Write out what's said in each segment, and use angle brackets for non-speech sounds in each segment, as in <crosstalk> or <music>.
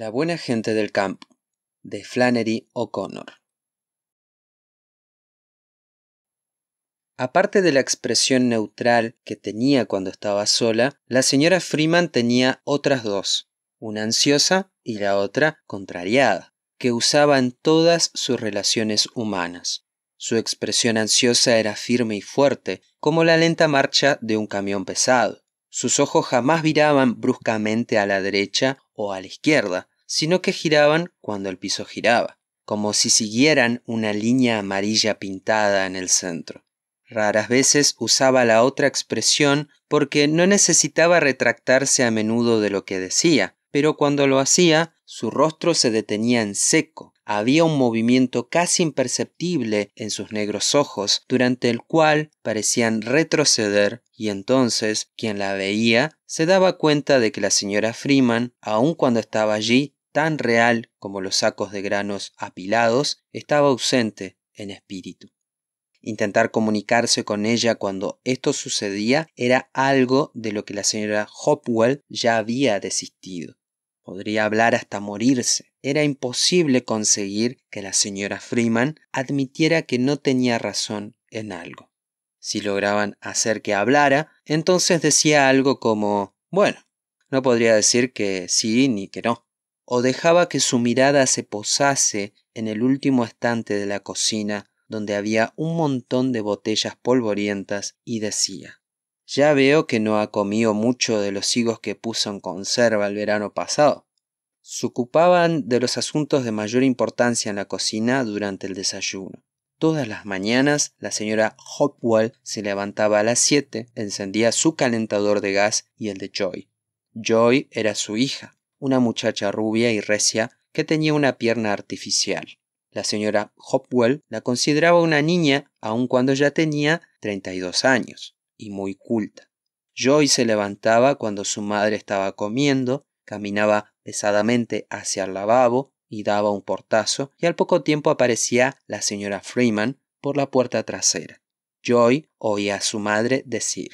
La buena gente del campo de Flannery O'Connor Aparte de la expresión neutral que tenía cuando estaba sola, la señora Freeman tenía otras dos, una ansiosa y la otra contrariada, que usaba en todas sus relaciones humanas. Su expresión ansiosa era firme y fuerte, como la lenta marcha de un camión pesado. Sus ojos jamás viraban bruscamente a la derecha o a la izquierda, sino que giraban cuando el piso giraba, como si siguieran una línea amarilla pintada en el centro. Raras veces usaba la otra expresión porque no necesitaba retractarse a menudo de lo que decía, pero cuando lo hacía, su rostro se detenía en seco, había un movimiento casi imperceptible en sus negros ojos, durante el cual parecían retroceder, y entonces quien la veía se daba cuenta de que la señora Freeman, aun cuando estaba allí, tan real como los sacos de granos apilados, estaba ausente en espíritu. Intentar comunicarse con ella cuando esto sucedía era algo de lo que la señora Hopwell ya había desistido. Podría hablar hasta morirse. Era imposible conseguir que la señora Freeman admitiera que no tenía razón en algo. Si lograban hacer que hablara, entonces decía algo como, bueno, no podría decir que sí ni que no, o dejaba que su mirada se posase en el último estante de la cocina, donde había un montón de botellas polvorientas, y decía Ya veo que no ha comido mucho de los higos que puso en conserva el verano pasado se ocupaban de los asuntos de mayor importancia en la cocina durante el desayuno. Todas las mañanas la señora Hopwell se levantaba a las 7, encendía su calentador de gas y el de Joy. Joy era su hija, una muchacha rubia y recia que tenía una pierna artificial. La señora Hopwell la consideraba una niña aun cuando ya tenía 32 años y muy culta. Joy se levantaba cuando su madre estaba comiendo, caminaba pesadamente hacia el lavabo y daba un portazo, y al poco tiempo aparecía la señora Freeman por la puerta trasera. Joy oía a su madre decir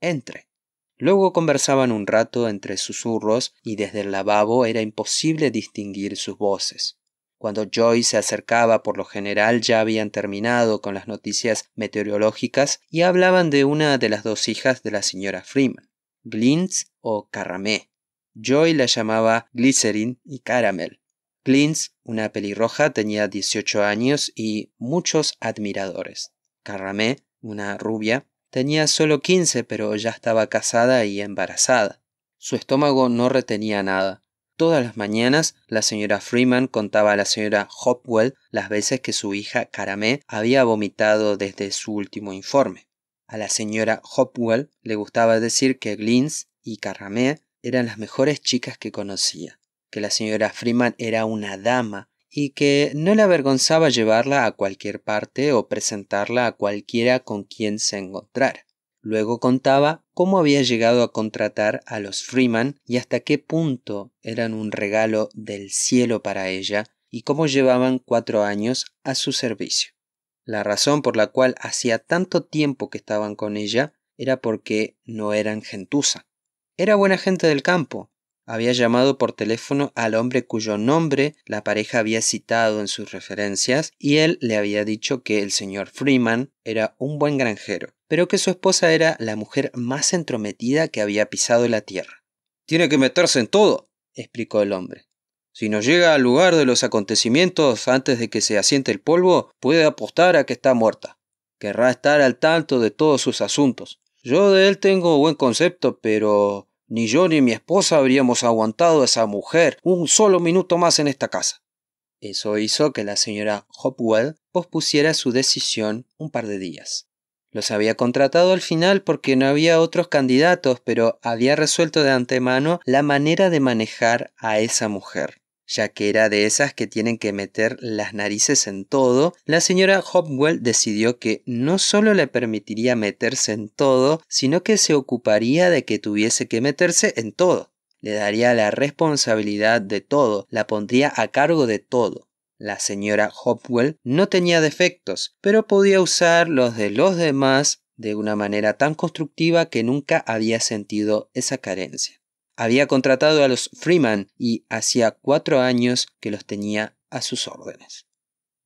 Entre. Luego conversaban un rato entre susurros y desde el lavabo era imposible distinguir sus voces. Cuando Joy se acercaba, por lo general ya habían terminado con las noticias meteorológicas y hablaban de una de las dos hijas de la señora Freeman, Glintz o Carramé. Joy la llamaba Glycerin y Caramel. Clintz, una pelirroja, tenía 18 años y muchos admiradores. Carramé, una rubia, tenía solo 15 pero ya estaba casada y embarazada. Su estómago no retenía nada. Todas las mañanas, la señora Freeman contaba a la señora Hopwell las veces que su hija Caramé había vomitado desde su último informe. A la señora Hopwell le gustaba decir que Glins y Carramé eran las mejores chicas que conocía, que la señora Freeman era una dama y que no le avergonzaba llevarla a cualquier parte o presentarla a cualquiera con quien se encontrara. Luego contaba cómo había llegado a contratar a los Freeman y hasta qué punto eran un regalo del cielo para ella y cómo llevaban cuatro años a su servicio. La razón por la cual hacía tanto tiempo que estaban con ella era porque no eran gentuza. Era buena gente del campo. Había llamado por teléfono al hombre cuyo nombre la pareja había citado en sus referencias y él le había dicho que el señor Freeman era un buen granjero, pero que su esposa era la mujer más entrometida que había pisado la tierra. Tiene que meterse en todo, explicó el hombre. Si no llega al lugar de los acontecimientos antes de que se asiente el polvo, puede apostar a que está muerta. Querrá estar al tanto de todos sus asuntos. Yo de él tengo buen concepto, pero ni yo ni mi esposa habríamos aguantado a esa mujer un solo minuto más en esta casa. Eso hizo que la señora Hopwell pospusiera su decisión un par de días. Los había contratado al final porque no había otros candidatos, pero había resuelto de antemano la manera de manejar a esa mujer ya que era de esas que tienen que meter las narices en todo, la señora Hopwell decidió que no solo le permitiría meterse en todo, sino que se ocuparía de que tuviese que meterse en todo. Le daría la responsabilidad de todo, la pondría a cargo de todo. La señora Hopwell no tenía defectos, pero podía usar los de los demás de una manera tan constructiva que nunca había sentido esa carencia había contratado a los Freeman y hacía cuatro años que los tenía a sus órdenes.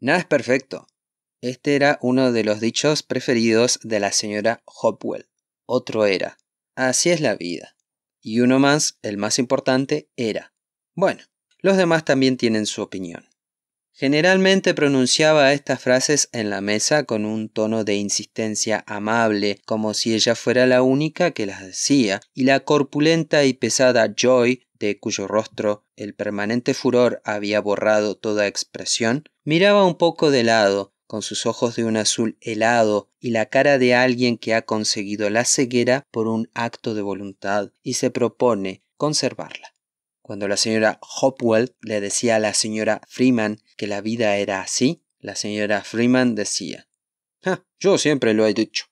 Nada es perfecto. Este era uno de los dichos preferidos de la señora Hopwell. Otro era, así es la vida. Y uno más, el más importante, era, bueno, los demás también tienen su opinión. Generalmente pronunciaba estas frases en la mesa con un tono de insistencia amable, como si ella fuera la única que las decía, y la corpulenta y pesada Joy, de cuyo rostro el permanente furor había borrado toda expresión, miraba un poco de lado, con sus ojos de un azul helado y la cara de alguien que ha conseguido la ceguera por un acto de voluntad y se propone conservarla. Cuando la señora Hopwell le decía a la señora Freeman que la vida era así, la señora Freeman decía, ah, yo siempre lo he dicho.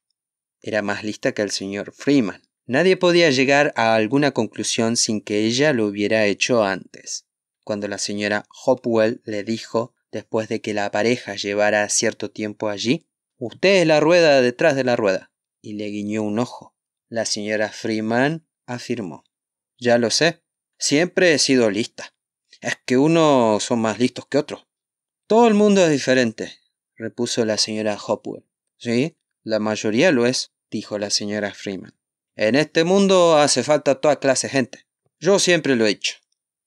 Era más lista que el señor Freeman. Nadie podía llegar a alguna conclusión sin que ella lo hubiera hecho antes. Cuando la señora Hopwell le dijo, después de que la pareja llevara cierto tiempo allí, Usted es la rueda detrás de la rueda. Y le guiñó un ojo. La señora Freeman afirmó. Ya lo sé. Siempre he sido lista. Es que unos son más listos que otros. Todo el mundo es diferente, repuso la señora Hopwood. Sí, la mayoría lo es, dijo la señora Freeman. En este mundo hace falta toda clase de gente. Yo siempre lo he hecho.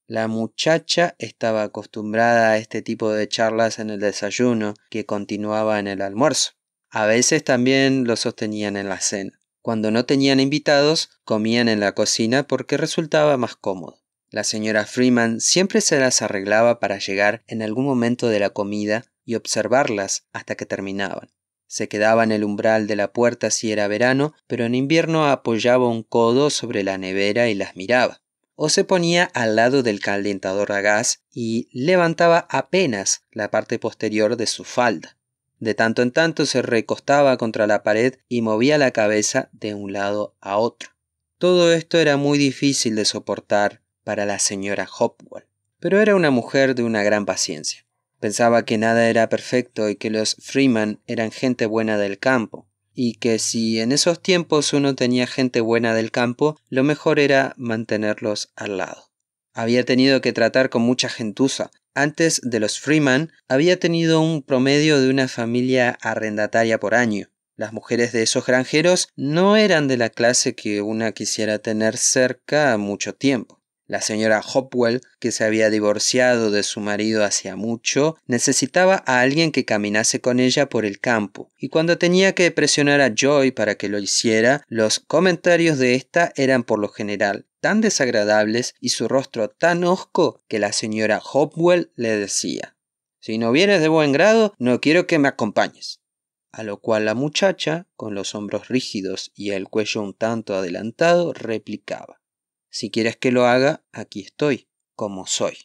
La muchacha estaba acostumbrada a este tipo de charlas en el desayuno que continuaba en el almuerzo. A veces también lo sostenían en la cena. Cuando no tenían invitados, comían en la cocina porque resultaba más cómodo. La señora Freeman siempre se las arreglaba para llegar en algún momento de la comida y observarlas hasta que terminaban. Se quedaba en el umbral de la puerta si era verano, pero en invierno apoyaba un codo sobre la nevera y las miraba. O se ponía al lado del calentador a gas y levantaba apenas la parte posterior de su falda. De tanto en tanto se recostaba contra la pared y movía la cabeza de un lado a otro. Todo esto era muy difícil de soportar para la señora Hopwell. Pero era una mujer de una gran paciencia. Pensaba que nada era perfecto y que los Freeman eran gente buena del campo, y que si en esos tiempos uno tenía gente buena del campo, lo mejor era mantenerlos al lado. Había tenido que tratar con mucha gentuza. Antes de los Freeman, había tenido un promedio de una familia arrendataria por año. Las mujeres de esos granjeros no eran de la clase que una quisiera tener cerca mucho tiempo. La señora Hopwell, que se había divorciado de su marido hacía mucho, necesitaba a alguien que caminase con ella por el campo, y cuando tenía que presionar a Joy para que lo hiciera, los comentarios de ésta eran por lo general tan desagradables y su rostro tan hosco que la señora Hopwell le decía Si no vienes de buen grado, no quiero que me acompañes. A lo cual la muchacha, con los hombros rígidos y el cuello un tanto adelantado, replicaba si quieres que lo haga, aquí estoy, como soy.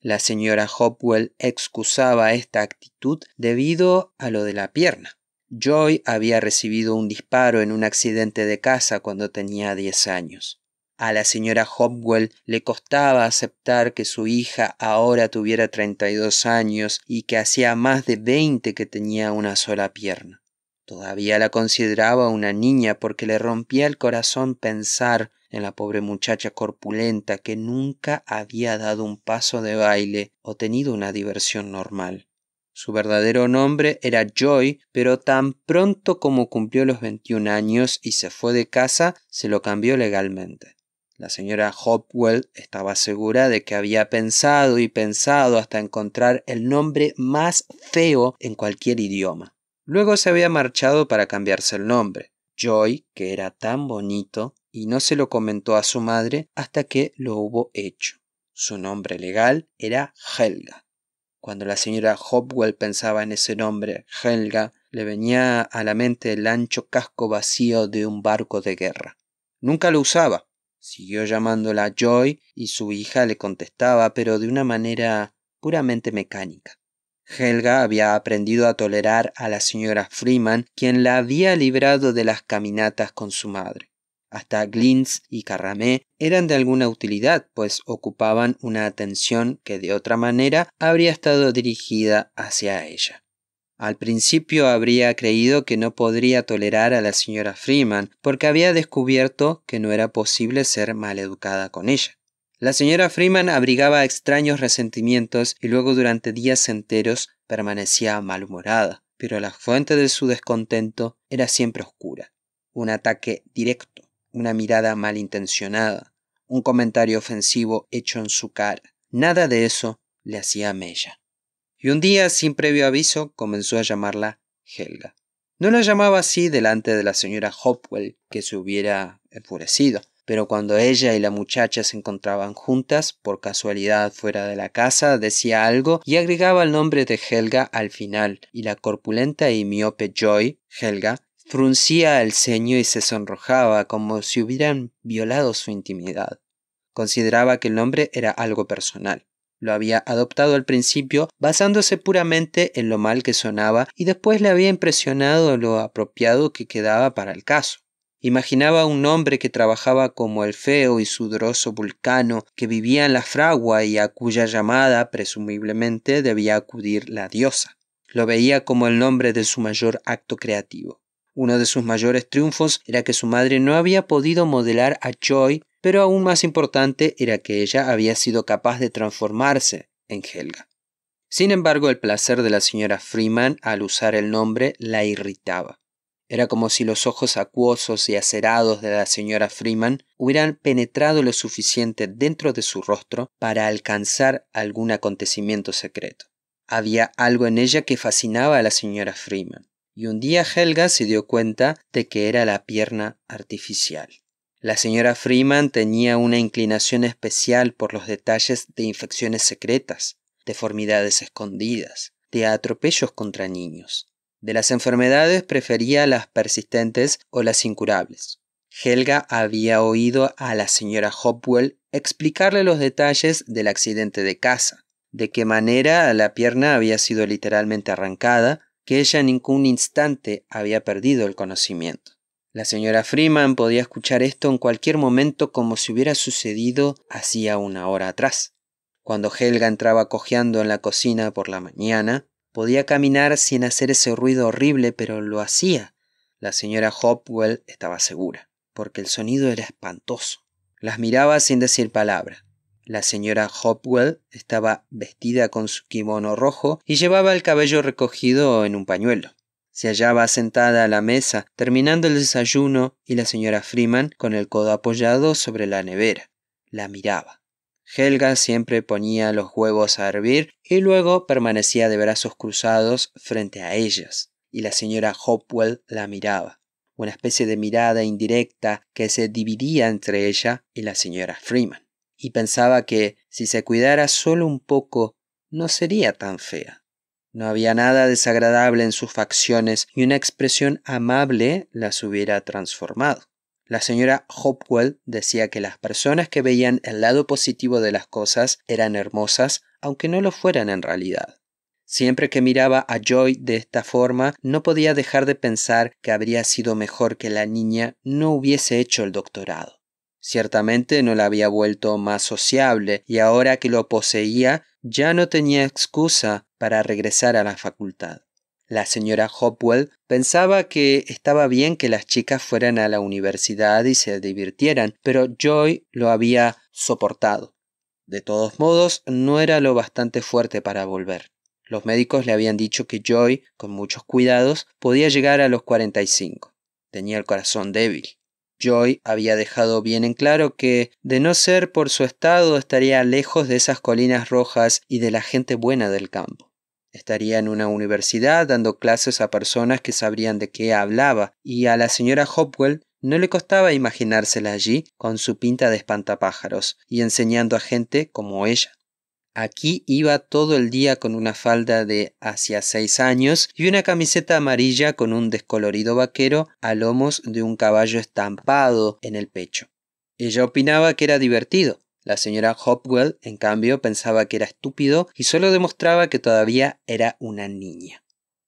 La señora Hopwell excusaba esta actitud debido a lo de la pierna. Joy había recibido un disparo en un accidente de casa cuando tenía 10 años. A la señora Hopwell le costaba aceptar que su hija ahora tuviera 32 años y que hacía más de 20 que tenía una sola pierna. Todavía la consideraba una niña porque le rompía el corazón pensar en la pobre muchacha corpulenta que nunca había dado un paso de baile o tenido una diversión normal. Su verdadero nombre era Joy, pero tan pronto como cumplió los 21 años y se fue de casa, se lo cambió legalmente. La señora Hopwell estaba segura de que había pensado y pensado hasta encontrar el nombre más feo en cualquier idioma. Luego se había marchado para cambiarse el nombre. Joy, que era tan bonito, y no se lo comentó a su madre hasta que lo hubo hecho. Su nombre legal era Helga. Cuando la señora Hopwell pensaba en ese nombre, Helga, le venía a la mente el ancho casco vacío de un barco de guerra. Nunca lo usaba. Siguió llamándola Joy y su hija le contestaba, pero de una manera puramente mecánica. Helga había aprendido a tolerar a la señora Freeman, quien la había librado de las caminatas con su madre hasta Glintz y Carramé, eran de alguna utilidad, pues ocupaban una atención que de otra manera habría estado dirigida hacia ella. Al principio habría creído que no podría tolerar a la señora Freeman, porque había descubierto que no era posible ser maleducada con ella. La señora Freeman abrigaba extraños resentimientos y luego durante días enteros permanecía malhumorada, pero la fuente de su descontento era siempre oscura, un ataque directo, una mirada malintencionada, un comentario ofensivo hecho en su cara. Nada de eso le hacía a Mella. Y un día, sin previo aviso, comenzó a llamarla Helga. No la llamaba así delante de la señora Hopwell, que se hubiera enfurecido, pero cuando ella y la muchacha se encontraban juntas, por casualidad fuera de la casa, decía algo y agregaba el nombre de Helga al final, y la corpulenta y miope Joy, Helga, Fruncía el ceño y se sonrojaba como si hubieran violado su intimidad. Consideraba que el nombre era algo personal. Lo había adoptado al principio basándose puramente en lo mal que sonaba y después le había impresionado lo apropiado que quedaba para el caso. Imaginaba un hombre que trabajaba como el feo y sudoroso vulcano que vivía en la fragua y a cuya llamada presumiblemente debía acudir la diosa. Lo veía como el nombre de su mayor acto creativo. Uno de sus mayores triunfos era que su madre no había podido modelar a Joy, pero aún más importante era que ella había sido capaz de transformarse en Helga. Sin embargo, el placer de la señora Freeman al usar el nombre la irritaba. Era como si los ojos acuosos y acerados de la señora Freeman hubieran penetrado lo suficiente dentro de su rostro para alcanzar algún acontecimiento secreto. Había algo en ella que fascinaba a la señora Freeman y un día Helga se dio cuenta de que era la pierna artificial. La señora Freeman tenía una inclinación especial por los detalles de infecciones secretas, deformidades escondidas, de atropellos contra niños. De las enfermedades prefería las persistentes o las incurables. Helga había oído a la señora Hopwell explicarle los detalles del accidente de casa, de qué manera la pierna había sido literalmente arrancada que ella en ningún instante había perdido el conocimiento. La señora Freeman podía escuchar esto en cualquier momento como si hubiera sucedido hacía una hora atrás. Cuando Helga entraba cojeando en la cocina por la mañana, podía caminar sin hacer ese ruido horrible, pero lo hacía. La señora Hopwell estaba segura, porque el sonido era espantoso. Las miraba sin decir palabra. La señora Hopwell estaba vestida con su kimono rojo y llevaba el cabello recogido en un pañuelo. Se hallaba sentada a la mesa, terminando el desayuno, y la señora Freeman, con el codo apoyado sobre la nevera, la miraba. Helga siempre ponía los huevos a hervir y luego permanecía de brazos cruzados frente a ellas, y la señora Hopwell la miraba, una especie de mirada indirecta que se dividía entre ella y la señora Freeman y pensaba que si se cuidara solo un poco no sería tan fea. No había nada desagradable en sus facciones y una expresión amable las hubiera transformado. La señora Hopwell decía que las personas que veían el lado positivo de las cosas eran hermosas, aunque no lo fueran en realidad. Siempre que miraba a Joy de esta forma, no podía dejar de pensar que habría sido mejor que la niña no hubiese hecho el doctorado. Ciertamente no la había vuelto más sociable y ahora que lo poseía ya no tenía excusa para regresar a la facultad. La señora Hopwell pensaba que estaba bien que las chicas fueran a la universidad y se divirtieran, pero Joy lo había soportado. De todos modos, no era lo bastante fuerte para volver. Los médicos le habían dicho que Joy, con muchos cuidados, podía llegar a los 45. Tenía el corazón débil. Joy había dejado bien en claro que, de no ser por su estado, estaría lejos de esas colinas rojas y de la gente buena del campo. Estaría en una universidad dando clases a personas que sabrían de qué hablaba, y a la señora Hopwell no le costaba imaginársela allí con su pinta de espantapájaros y enseñando a gente como ella. Aquí iba todo el día con una falda de hacia seis años y una camiseta amarilla con un descolorido vaquero a lomos de un caballo estampado en el pecho. Ella opinaba que era divertido. La señora Hopwell, en cambio, pensaba que era estúpido y solo demostraba que todavía era una niña.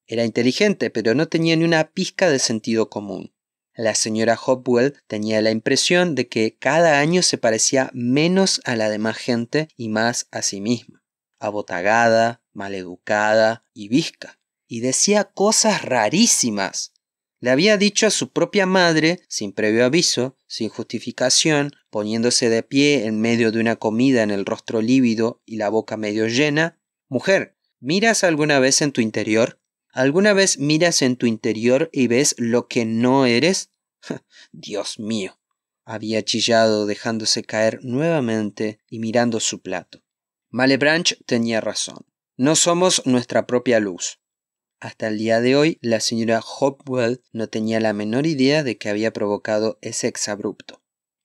Era inteligente, pero no tenía ni una pizca de sentido común. La señora Hopwell tenía la impresión de que cada año se parecía menos a la demás gente y más a sí misma, abotagada, maleducada y visca, y decía cosas rarísimas. Le había dicho a su propia madre, sin previo aviso, sin justificación, poniéndose de pie en medio de una comida en el rostro lívido y la boca medio llena, Mujer, ¿miras alguna vez en tu interior? ¿Alguna vez miras en tu interior y ves lo que no eres? <laughs> Dios mío. había chillado dejándose caer nuevamente y mirando su plato. Malebranche tenía razón. No somos nuestra propia luz. Hasta el día de hoy, la señora Hopwell no tenía la menor idea de que había provocado ese exabrupto.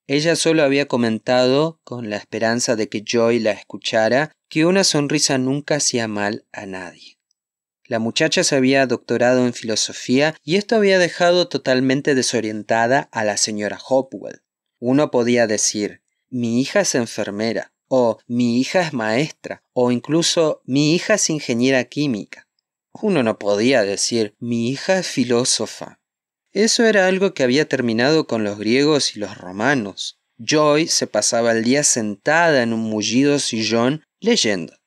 Ella solo había comentado, con la esperanza de que Joy la escuchara, que una sonrisa nunca hacía mal a nadie. La muchacha se había doctorado en filosofía y esto había dejado totalmente desorientada a la señora Hopwell. Uno podía decir, mi hija es enfermera, o mi hija es maestra, o incluso mi hija es ingeniera química. Uno no podía decir, mi hija es filósofa. Eso era algo que había terminado con los griegos y los romanos. Joy se pasaba el día sentada en un mullido sillón leyendo.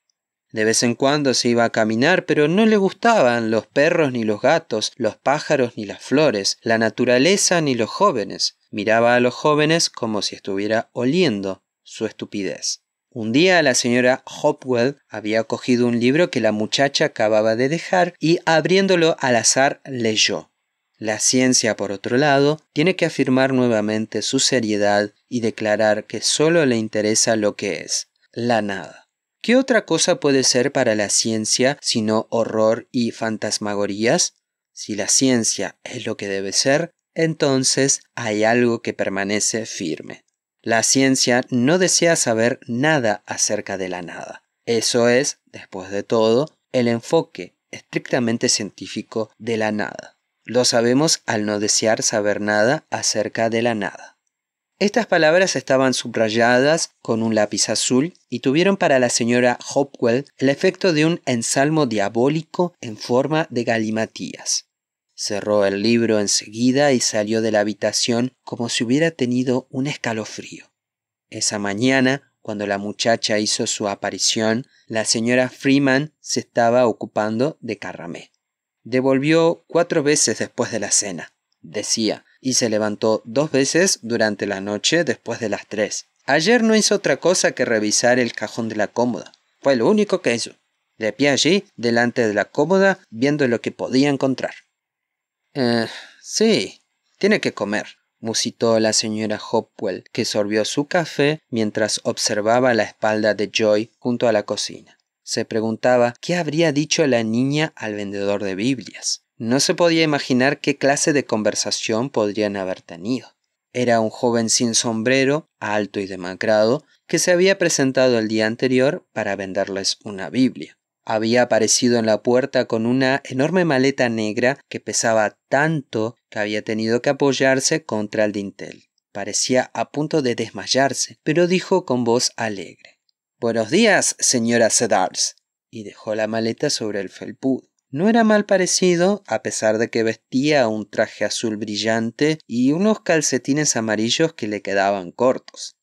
De vez en cuando se iba a caminar, pero no le gustaban los perros ni los gatos, los pájaros ni las flores, la naturaleza ni los jóvenes. Miraba a los jóvenes como si estuviera oliendo su estupidez. Un día la señora Hopwell había cogido un libro que la muchacha acababa de dejar y abriéndolo al azar leyó. La ciencia, por otro lado, tiene que afirmar nuevamente su seriedad y declarar que solo le interesa lo que es, la nada. ¿Qué otra cosa puede ser para la ciencia sino horror y fantasmagorías? Si la ciencia es lo que debe ser, entonces hay algo que permanece firme. La ciencia no desea saber nada acerca de la nada. Eso es, después de todo, el enfoque estrictamente científico de la nada. Lo sabemos al no desear saber nada acerca de la nada. Estas palabras estaban subrayadas con un lápiz azul y tuvieron para la señora Hopwell el efecto de un ensalmo diabólico en forma de galimatías. Cerró el libro enseguida y salió de la habitación como si hubiera tenido un escalofrío. Esa mañana, cuando la muchacha hizo su aparición, la señora Freeman se estaba ocupando de Carramé. Devolvió cuatro veces después de la cena. Decía, y se levantó dos veces durante la noche después de las tres. Ayer no hizo otra cosa que revisar el cajón de la cómoda. Fue lo único que hizo. De pie allí, delante de la cómoda, viendo lo que podía encontrar. Eh, sí, tiene que comer, musitó la señora Hopwell, que sorbió su café mientras observaba la espalda de Joy junto a la cocina. Se preguntaba qué habría dicho la niña al vendedor de Biblias. No se podía imaginar qué clase de conversación podrían haber tenido. Era un joven sin sombrero, alto y demacrado, que se había presentado el día anterior para venderles una Biblia. Había aparecido en la puerta con una enorme maleta negra que pesaba tanto que había tenido que apoyarse contra el dintel. Parecía a punto de desmayarse, pero dijo con voz alegre Buenos días, señora Sedars, y dejó la maleta sobre el felpudo. No era mal parecido, a pesar de que vestía un traje azul brillante y unos calcetines amarillos que le quedaban cortos.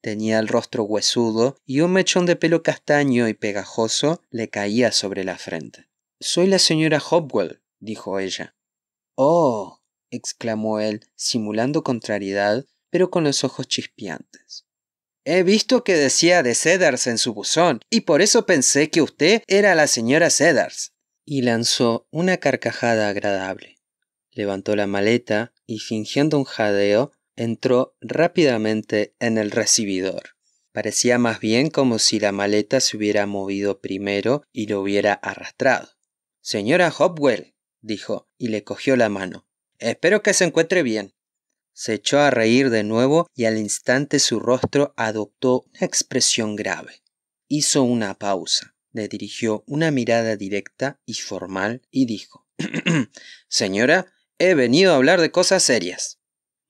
Tenía el rostro huesudo y un mechón de pelo castaño y pegajoso le caía sobre la frente. Soy la señora Hopwell, dijo ella. Oh, exclamó él, simulando contrariedad, pero con los ojos chispeantes. He visto que decía de Cedars en su buzón, y por eso pensé que usted era la señora Cedars y lanzó una carcajada agradable. Levantó la maleta y fingiendo un jadeo, entró rápidamente en el recibidor. Parecía más bien como si la maleta se hubiera movido primero y lo hubiera arrastrado. Señora Hopwell, dijo, y le cogió la mano. Espero que se encuentre bien. Se echó a reír de nuevo y al instante su rostro adoptó una expresión grave. Hizo una pausa le dirigió una mirada directa y formal y dijo, <clears throat> Señora, he venido a hablar de cosas serias.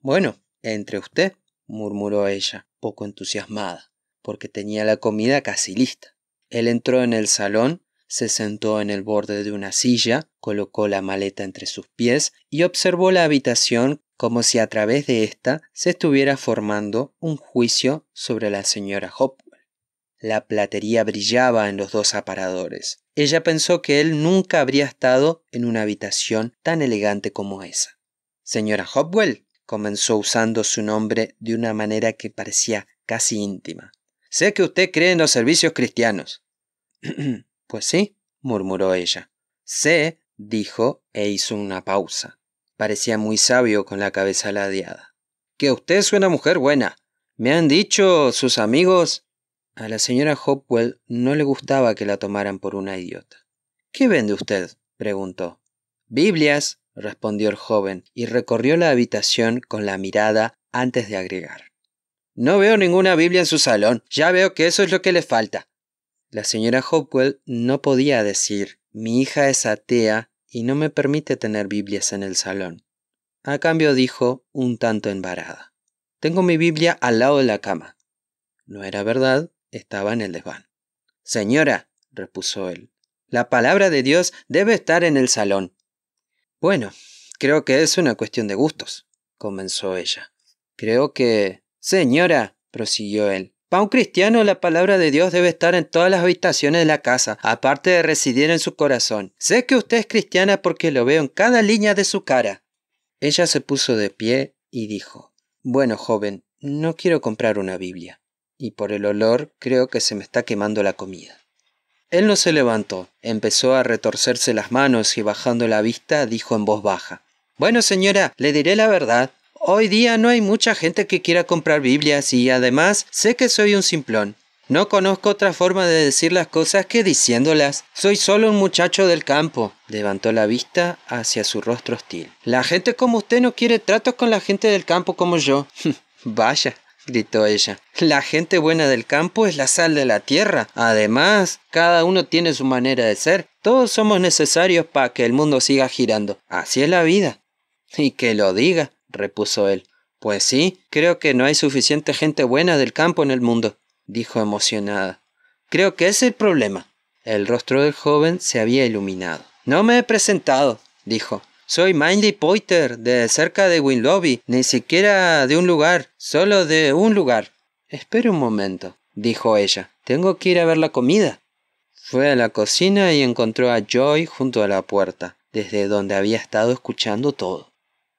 Bueno, entre usted, murmuró ella, poco entusiasmada, porque tenía la comida casi lista. Él entró en el salón, se sentó en el borde de una silla, colocó la maleta entre sus pies y observó la habitación como si a través de ésta se estuviera formando un juicio sobre la señora Hop. La platería brillaba en los dos aparadores. Ella pensó que él nunca habría estado en una habitación tan elegante como esa. Señora Hopwell, comenzó usando su nombre de una manera que parecía casi íntima. Sé que usted cree en los servicios cristianos. <clears throat> pues sí, murmuró ella. Sé, dijo, e hizo una pausa. Parecía muy sabio con la cabeza ladeada. Que usted es una mujer buena. Me han dicho sus amigos a la señora Hopwell no le gustaba que la tomaran por una idiota. ¿Qué vende usted? preguntó. Biblias, respondió el joven, y recorrió la habitación con la mirada antes de agregar. No veo ninguna Biblia en su salón. Ya veo que eso es lo que le falta. La señora Hopwell no podía decir mi hija es atea y no me permite tener Biblias en el salón. A cambio dijo, un tanto embarada. Tengo mi Biblia al lado de la cama. No era verdad, estaba en el desván. Señora, repuso él, la palabra de Dios debe estar en el salón. Bueno, creo que es una cuestión de gustos, comenzó ella. Creo que... Señora, prosiguió él, para un cristiano la palabra de Dios debe estar en todas las habitaciones de la casa, aparte de residir en su corazón. Sé que usted es cristiana porque lo veo en cada línea de su cara. Ella se puso de pie y dijo, Bueno, joven, no quiero comprar una Biblia y por el olor creo que se me está quemando la comida. Él no se levantó, empezó a retorcerse las manos y bajando la vista dijo en voz baja, Bueno señora, le diré la verdad. Hoy día no hay mucha gente que quiera comprar Biblias y además sé que soy un simplón. No conozco otra forma de decir las cosas que diciéndolas. Soy solo un muchacho del campo. Levantó la vista hacia su rostro hostil. La gente como usted no quiere tratos con la gente del campo como yo. <laughs> Vaya, gritó ella. La gente buena del campo es la sal de la tierra. Además, cada uno tiene su manera de ser. Todos somos necesarios para que el mundo siga girando. Así es la vida. Y que lo diga, repuso él. Pues sí, creo que no hay suficiente gente buena del campo en el mundo, dijo emocionada. Creo que ese es el problema. El rostro del joven se había iluminado. No me he presentado, dijo. Soy Mindy Poiter de cerca de Winlobby, ni siquiera de un lugar, solo de un lugar. Espere un momento, dijo ella. Tengo que ir a ver la comida. Fue a la cocina y encontró a Joy junto a la puerta, desde donde había estado escuchando todo.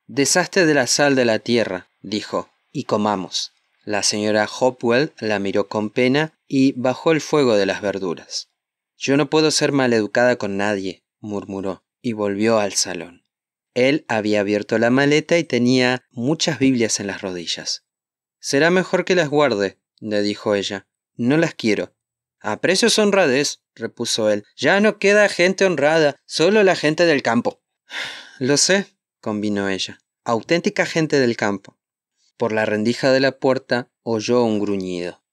Desaste de la sal de la tierra, dijo, y comamos. La señora Hopwell la miró con pena y bajó el fuego de las verduras. Yo no puedo ser maleducada con nadie, murmuró, y volvió al salón. Él había abierto la maleta y tenía muchas Biblias en las rodillas. Será mejor que las guarde, le dijo ella. No las quiero. Aprecio su honradez, repuso él. Ya no queda gente honrada, solo la gente del campo. <sighs> Lo sé, combinó ella. Auténtica gente del campo. Por la rendija de la puerta oyó un gruñido.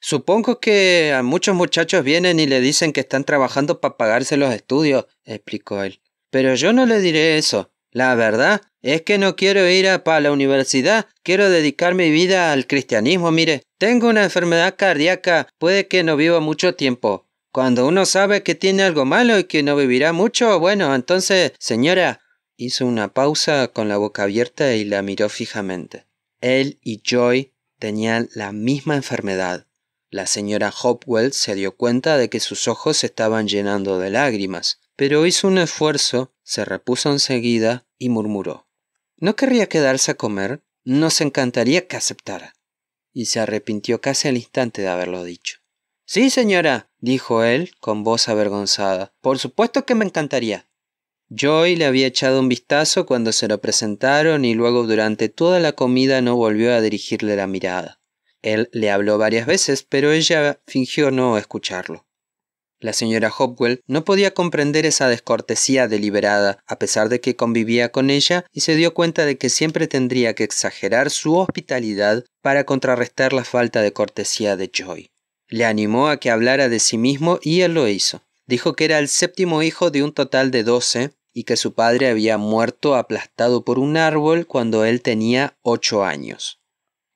Supongo que a muchos muchachos vienen y le dicen que están trabajando para pagarse los estudios, explicó él. Pero yo no le diré eso. La verdad es que no quiero ir a para la universidad, quiero dedicar mi vida al cristianismo, mire. Tengo una enfermedad cardíaca, puede que no viva mucho tiempo. Cuando uno sabe que tiene algo malo y que no vivirá mucho, bueno, entonces, señora, hizo una pausa con la boca abierta y la miró fijamente. Él y Joy tenían la misma enfermedad. La señora Hopwell se dio cuenta de que sus ojos estaban llenando de lágrimas pero hizo un esfuerzo, se repuso enseguida y murmuró. ¿No querría quedarse a comer? —No se encantaría que aceptara. Y se arrepintió casi al instante de haberlo dicho. Sí, señora, dijo él con voz avergonzada. Por supuesto que me encantaría. Joy le había echado un vistazo cuando se lo presentaron y luego durante toda la comida no volvió a dirigirle la mirada. Él le habló varias veces, pero ella fingió no escucharlo. La señora Hopwell no podía comprender esa descortesía deliberada, a pesar de que convivía con ella y se dio cuenta de que siempre tendría que exagerar su hospitalidad para contrarrestar la falta de cortesía de Joy. Le animó a que hablara de sí mismo y él lo hizo. Dijo que era el séptimo hijo de un total de doce y que su padre había muerto aplastado por un árbol cuando él tenía ocho años.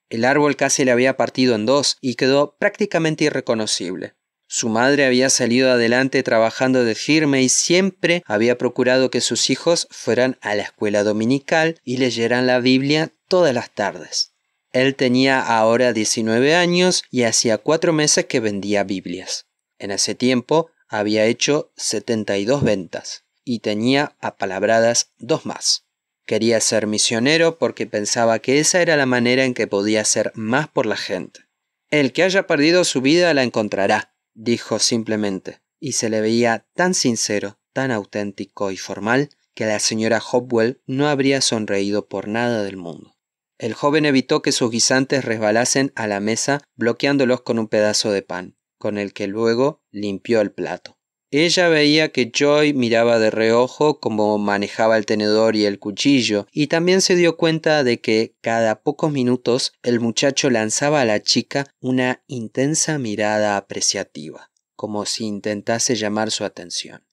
El árbol casi le había partido en dos y quedó prácticamente irreconocible. Su madre había salido adelante trabajando de firme y siempre había procurado que sus hijos fueran a la escuela dominical y leyeran la Biblia todas las tardes. Él tenía ahora 19 años y hacía cuatro meses que vendía Biblias. En ese tiempo había hecho 72 ventas y tenía a Palabradas dos más. Quería ser misionero porque pensaba que esa era la manera en que podía hacer más por la gente. El que haya perdido su vida la encontrará, dijo simplemente, y se le veía tan sincero, tan auténtico y formal, que la señora Hopwell no habría sonreído por nada del mundo. El joven evitó que sus guisantes resbalasen a la mesa bloqueándolos con un pedazo de pan, con el que luego limpió el plato. Ella veía que Joy miraba de reojo cómo manejaba el tenedor y el cuchillo, y también se dio cuenta de que cada pocos minutos el muchacho lanzaba a la chica una intensa mirada apreciativa, como si intentase llamar su atención.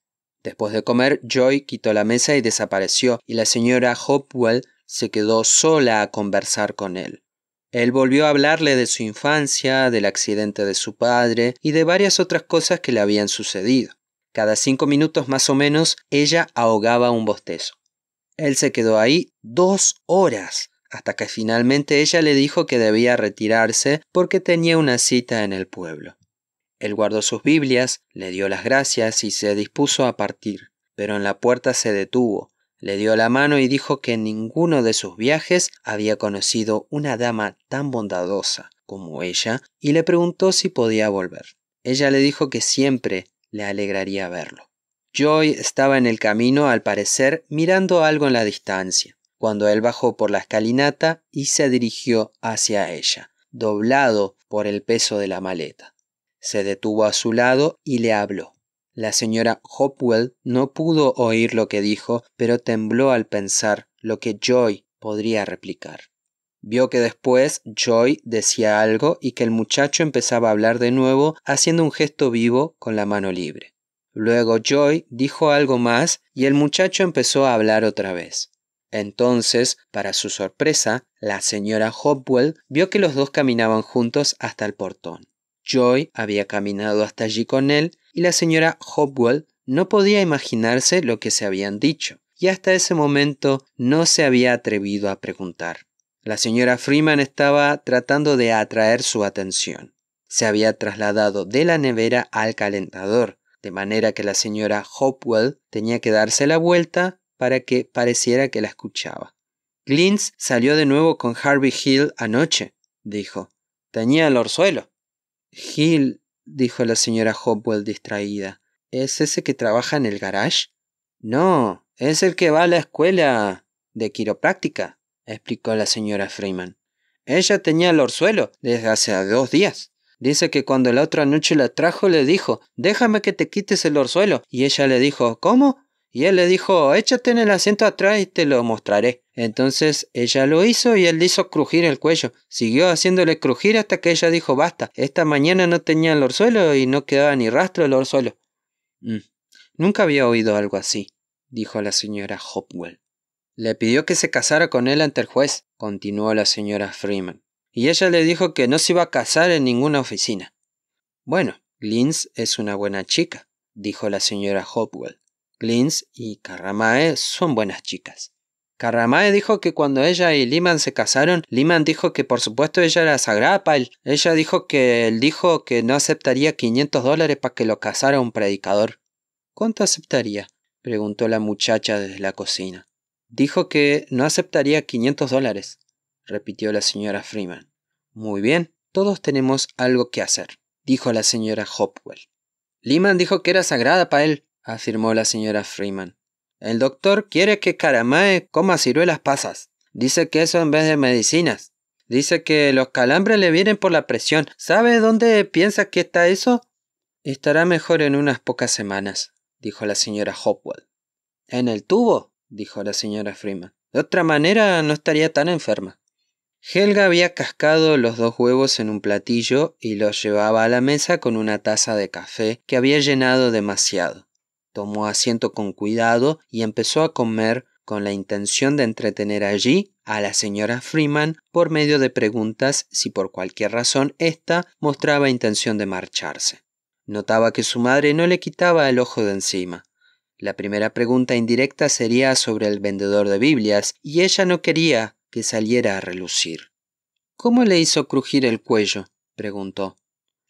Después de comer, Joy quitó la mesa y desapareció, y la señora Hopwell se quedó sola a conversar con él. Él volvió a hablarle de su infancia, del accidente de su padre y de varias otras cosas que le habían sucedido. Cada cinco minutos más o menos ella ahogaba un bostezo. Él se quedó ahí dos horas, hasta que finalmente ella le dijo que debía retirarse porque tenía una cita en el pueblo. Él guardó sus Biblias, le dio las gracias y se dispuso a partir, pero en la puerta se detuvo, le dio la mano y dijo que en ninguno de sus viajes había conocido una dama tan bondadosa como ella, y le preguntó si podía volver. Ella le dijo que siempre le alegraría verlo. Joy estaba en el camino, al parecer, mirando algo en la distancia, cuando él bajó por la escalinata y se dirigió hacia ella, doblado por el peso de la maleta. Se detuvo a su lado y le habló. La señora Hopwell no pudo oír lo que dijo, pero tembló al pensar lo que Joy podría replicar. Vio que después Joy decía algo y que el muchacho empezaba a hablar de nuevo haciendo un gesto vivo con la mano libre. Luego Joy dijo algo más y el muchacho empezó a hablar otra vez. Entonces, para su sorpresa, la señora Hopwell vio que los dos caminaban juntos hasta el portón. Joy había caminado hasta allí con él y la señora Hopwell no podía imaginarse lo que se habían dicho, y hasta ese momento no se había atrevido a preguntar. La señora Freeman estaba tratando de atraer su atención. Se había trasladado de la nevera al calentador, de manera que la señora Hopwell tenía que darse la vuelta para que pareciera que la escuchaba. Glintz salió de nuevo con Harvey Hill anoche, dijo. Tenía el orzuelo. Hill, dijo la señora Hopwell distraída, ¿es ese que trabaja en el garage? No, es el que va a la escuela de quiropráctica explicó la señora Freeman. Ella tenía el orzuelo desde hace dos días. Dice que cuando la otra noche la trajo le dijo, déjame que te quites el orzuelo. Y ella le dijo, ¿cómo? Y él le dijo, échate en el asiento atrás y te lo mostraré. Entonces ella lo hizo y él le hizo crujir el cuello. Siguió haciéndole crujir hasta que ella dijo, basta, esta mañana no tenía el orzuelo y no quedaba ni rastro del orzuelo. Mm, nunca había oído algo así, dijo la señora Hopwell. Le pidió que se casara con él ante el juez, continuó la señora Freeman. Y ella le dijo que no se iba a casar en ninguna oficina. Bueno, Glins es una buena chica, dijo la señora Hopwell. Glins y Carramae son buenas chicas. Carramae dijo que cuando ella y Liman se casaron, Liman dijo que por supuesto ella era sagrada para Ella dijo que él dijo que no aceptaría 500 dólares para que lo casara un predicador. ¿Cuánto aceptaría? preguntó la muchacha desde la cocina. Dijo que no aceptaría 500 dólares, repitió la señora Freeman. Muy bien, todos tenemos algo que hacer, dijo la señora Hopwell. Liman dijo que era sagrada para él, afirmó la señora Freeman. El doctor quiere que Caramae coma ciruelas pasas. Dice que eso en vez de medicinas. Dice que los calambres le vienen por la presión. ¿Sabe dónde piensa que está eso? Estará mejor en unas pocas semanas, dijo la señora Hopwell. ¿En el tubo? dijo la señora Freeman. De otra manera no estaría tan enferma. Helga había cascado los dos huevos en un platillo y los llevaba a la mesa con una taza de café que había llenado demasiado. Tomó asiento con cuidado y empezó a comer con la intención de entretener allí a la señora Freeman por medio de preguntas si por cualquier razón ésta mostraba intención de marcharse. Notaba que su madre no le quitaba el ojo de encima. La primera pregunta indirecta sería sobre el vendedor de Biblias, y ella no quería que saliera a relucir. ¿Cómo le hizo crujir el cuello? preguntó.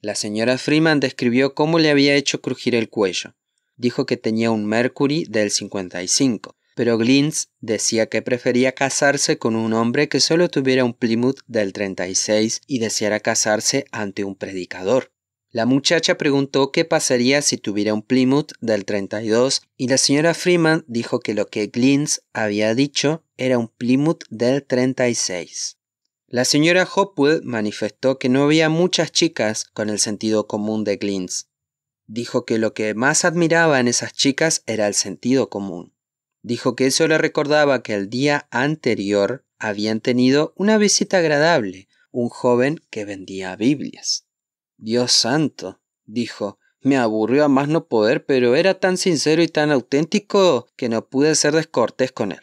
La señora Freeman describió cómo le había hecho crujir el cuello. Dijo que tenía un Mercury del 55, pero Glintz decía que prefería casarse con un hombre que solo tuviera un Plymouth del 36 y deseara casarse ante un predicador. La muchacha preguntó qué pasaría si tuviera un Plymouth del 32 y la señora Freeman dijo que lo que Glintz había dicho era un Plymouth del 36. La señora Hopwell manifestó que no había muchas chicas con el sentido común de Glintz. Dijo que lo que más admiraba en esas chicas era el sentido común. Dijo que eso le recordaba que el día anterior habían tenido una visita agradable, un joven que vendía Biblias. Dios santo, dijo, me aburrió a más no poder, pero era tan sincero y tan auténtico que no pude ser descortés con él.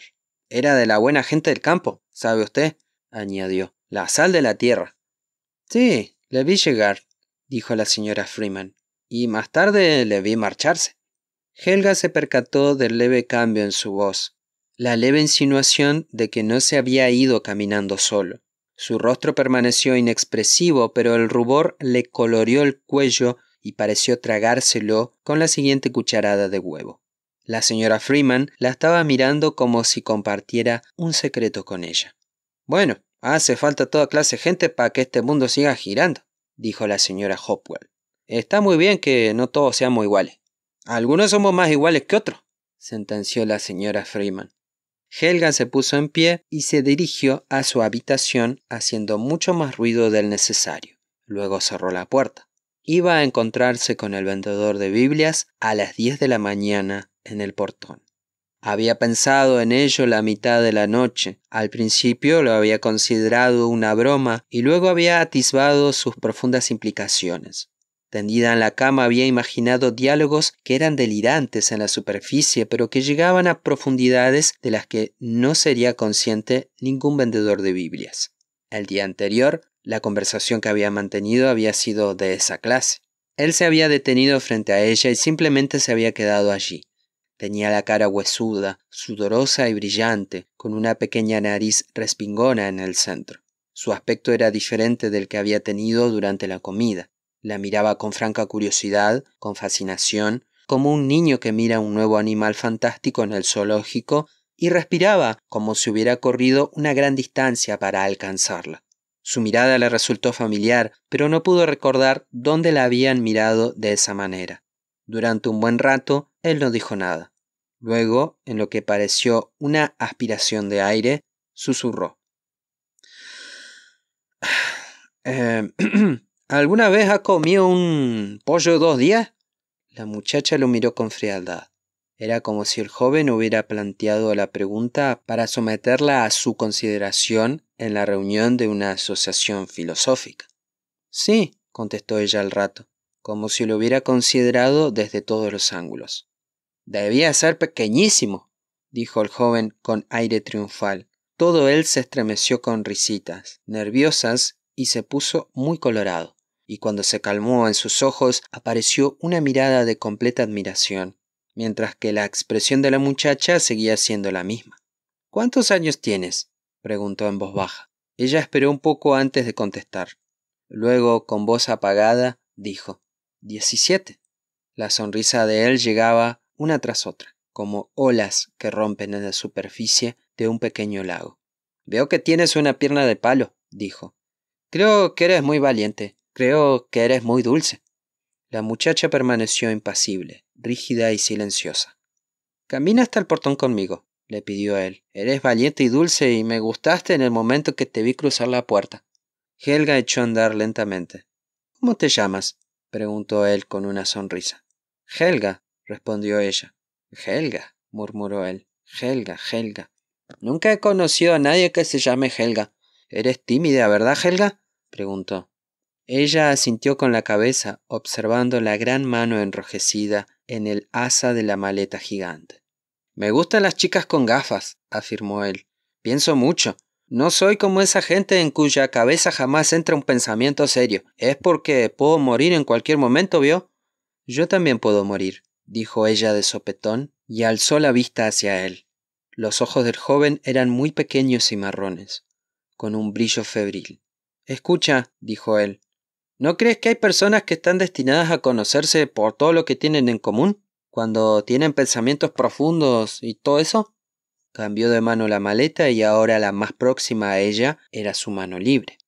Era de la buena gente del campo, sabe usted, añadió, la sal de la tierra. Sí, le vi llegar, dijo la señora Freeman, y más tarde le vi marcharse. Helga se percató del leve cambio en su voz, la leve insinuación de que no se había ido caminando solo. Su rostro permaneció inexpresivo, pero el rubor le coloreó el cuello y pareció tragárselo con la siguiente cucharada de huevo. La señora Freeman la estaba mirando como si compartiera un secreto con ella. Bueno, hace falta toda clase de gente para que este mundo siga girando, dijo la señora Hopwell. Está muy bien que no todos seamos iguales. Algunos somos más iguales que otros, sentenció la señora Freeman. Helga se puso en pie y se dirigió a su habitación haciendo mucho más ruido del necesario. Luego cerró la puerta. Iba a encontrarse con el vendedor de Biblias a las 10 de la mañana en el portón. Había pensado en ello la mitad de la noche. Al principio lo había considerado una broma y luego había atisbado sus profundas implicaciones. Tendida en la cama había imaginado diálogos que eran delirantes en la superficie, pero que llegaban a profundidades de las que no sería consciente ningún vendedor de Biblias. El día anterior, la conversación que había mantenido había sido de esa clase. Él se había detenido frente a ella y simplemente se había quedado allí. Tenía la cara huesuda, sudorosa y brillante, con una pequeña nariz respingona en el centro. Su aspecto era diferente del que había tenido durante la comida. La miraba con franca curiosidad, con fascinación, como un niño que mira un nuevo animal fantástico en el zoológico y respiraba como si hubiera corrido una gran distancia para alcanzarla. Su mirada le resultó familiar, pero no pudo recordar dónde la habían mirado de esa manera. Durante un buen rato, él no dijo nada. Luego, en lo que pareció una aspiración de aire, susurró. <sighs> Em, <clears throat> ¿Alguna vez ha comido un pollo dos días? La muchacha lo miró con frialdad. Era como si el joven hubiera planteado la pregunta para someterla a su consideración en la reunión de una asociación filosófica. Sí, contestó ella al rato, como si lo hubiera considerado desde todos los ángulos. Debía ser pequeñísimo, dijo el joven con aire triunfal. Todo él se estremeció con risitas, nerviosas, y se puso muy colorado y cuando se calmó en sus ojos apareció una mirada de completa admiración, mientras que la expresión de la muchacha seguía siendo la misma. ¿Cuántos años tienes? preguntó en voz baja. Ella esperó un poco antes de contestar. Luego, con voz apagada, dijo Diecisiete. La sonrisa de él llegaba una tras otra, como olas que rompen en la superficie de un pequeño lago. Veo que tienes una pierna de palo, dijo. Creo que eres muy valiente. Creo que eres muy dulce. La muchacha permaneció impasible, rígida y silenciosa. Camina hasta el portón conmigo, le pidió a él. Eres valiente y dulce y me gustaste en el momento que te vi cruzar la puerta. Helga echó a andar lentamente. ¿Cómo te llamas? preguntó él con una sonrisa. Helga, respondió ella. Helga, murmuró él. Helga, Helga. Nunca he conocido a nadie que se llame Helga. ¿Eres tímida, verdad, Helga? preguntó. Ella asintió con la cabeza, observando la gran mano enrojecida en el asa de la maleta gigante. Me gustan las chicas con gafas, afirmó él. Pienso mucho. No soy como esa gente en cuya cabeza jamás entra un pensamiento serio. Es porque puedo morir en cualquier momento, ¿vio? Yo también puedo morir, dijo ella de sopetón, y alzó la vista hacia él. Los ojos del joven eran muy pequeños y marrones, con un brillo febril. Escucha, dijo él, ¿No crees que hay personas que están destinadas a conocerse por todo lo que tienen en común? Cuando tienen pensamientos profundos y todo eso. Cambió de mano la maleta y ahora la más próxima a ella era su mano libre.